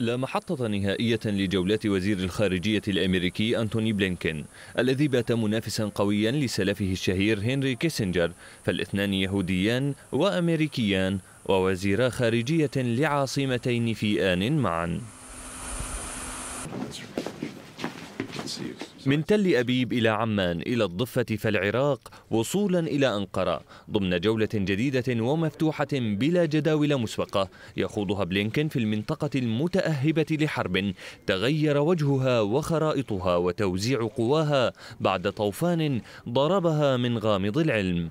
لا محطة نهائية لجولات وزير الخارجية الأمريكي أنتوني بلينكين الذي بات منافسا قويا لسلفه الشهير هنري كيسنجر فالاثنان يهوديان وأمريكيان ووزيرا خارجية لعاصمتين في آن معا من تل أبيب إلى عمان إلى الضفة فالعراق وصولا إلى أنقرة ضمن جولة جديدة ومفتوحة بلا جداول مسبقة يخوضها بلينكن في المنطقة المتأهبة لحرب تغير وجهها وخرائطها وتوزيع قواها بعد طوفان ضربها من غامض العلم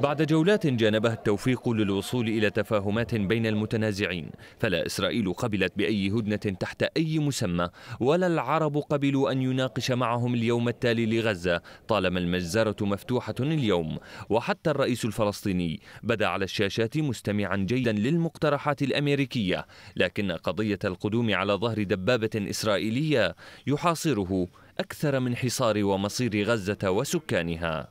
بعد جولات جانبها التوفيق للوصول إلى تفاهمات بين المتنازعين فلا إسرائيل قبلت بأي هدنة تحت أي مسمى ولا العرب قبلوا أن يناقش معهم اليوم التالي لغزة طالما المجزرة مفتوحة اليوم وحتى الرئيس الفلسطيني بدا على الشاشات مستمعا جيدا للمقترحات الأمريكية لكن قضية القدوم على ظهر دبابة إسرائيلية يحاصره أكثر من حصار ومصير غزة وسكانها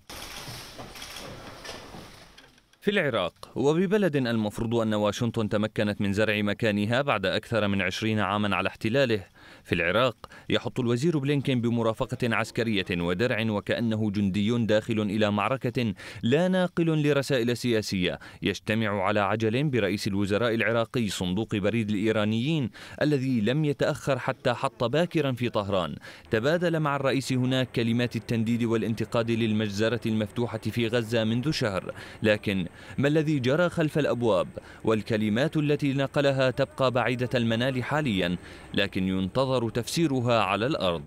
في العراق وببلد المفروض أن واشنطن تمكنت من زرع مكانها بعد أكثر من عشرين عاما على احتلاله في العراق يحط الوزير بلينكين بمرافقة عسكرية ودرع وكأنه جندي داخل إلى معركة لا ناقل لرسائل سياسية يجتمع على عجل برئيس الوزراء العراقي صندوق بريد الإيرانيين الذي لم يتأخر حتى حط باكرا في طهران تبادل مع الرئيس هناك كلمات التنديد والانتقاد للمجزرة المفتوحة في غزة منذ شهر لكن ما الذي جرى خلف الأبواب والكلمات التي نقلها تبقى بعيدة المنال حاليا لكن ينتظر تفسيرها على الأرض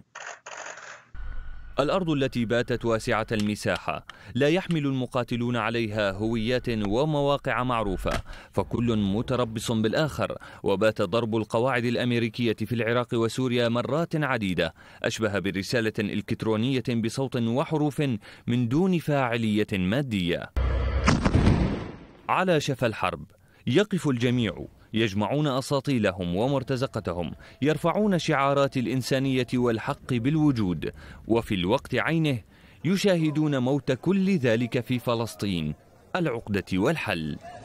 الأرض التي باتت واسعة المساحة لا يحمل المقاتلون عليها هويات ومواقع معروفة فكل متربص بالآخر وبات ضرب القواعد الأمريكية في العراق وسوريا مرات عديدة أشبه برسالة إلكترونية بصوت وحروف من دون فاعلية مادية على شفا الحرب يقف الجميع يجمعون اساطيلهم ومرتزقتهم يرفعون شعارات الانسانيه والحق بالوجود وفي الوقت عينه يشاهدون موت كل ذلك في فلسطين العقده والحل